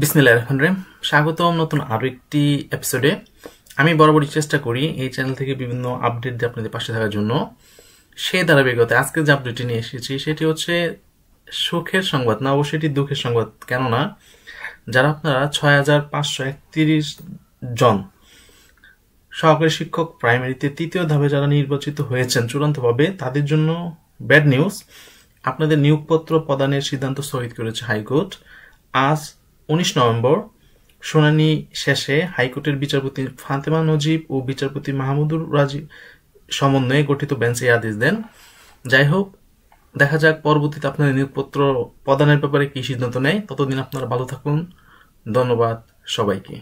বিসমিল্লা স্বাগতম নতুন আরও একটি এপিসোডে আমি বরাবরই চেষ্টা করি এই চ্যানেল থেকে বিভিন্ন আপডেট দিয়ে আপনাদের পাশে থাকার জন্য সে ধারাবাহিকতা আজকে যে আপডেটটি নিয়ে এসেছি সেটি হচ্ছে সুখের সংবাদ না অবশ্যই এটি দুঃখের সংবাদ কেননা যারা আপনারা ছয় হাজার পাঁচশো একত্রিশ জন সহকারী শিক্ষক প্রাইমারিতে তৃতীয় ধাপে যারা নির্বাচিত হয়েছেন চূড়ান্তভাবে তাদের জন্য ব্যাড নিউজ আপনাদের নিয়োগপত্র প্রদানের সিদ্ধান্ত স্থগিত করেছে হাইকোর্ট আজ উনিশ নভেম্বর শুনানি শেষে হাইকোর্টের বিচারপতি ফাতেমা নজিব ও বিচারপতি মাহমুদুর রাজি সমন্বয়ে গঠিত বেঞ্চ এই আদেশ দেন যাই হোক দেখা যাক পরবর্তীতে আপনার নিয়োগপত্র প্রদানের ব্যাপারে কী সিদ্ধান্ত নেয় ততদিন আপনারা ভালো থাকুন ধন্যবাদ সবাইকে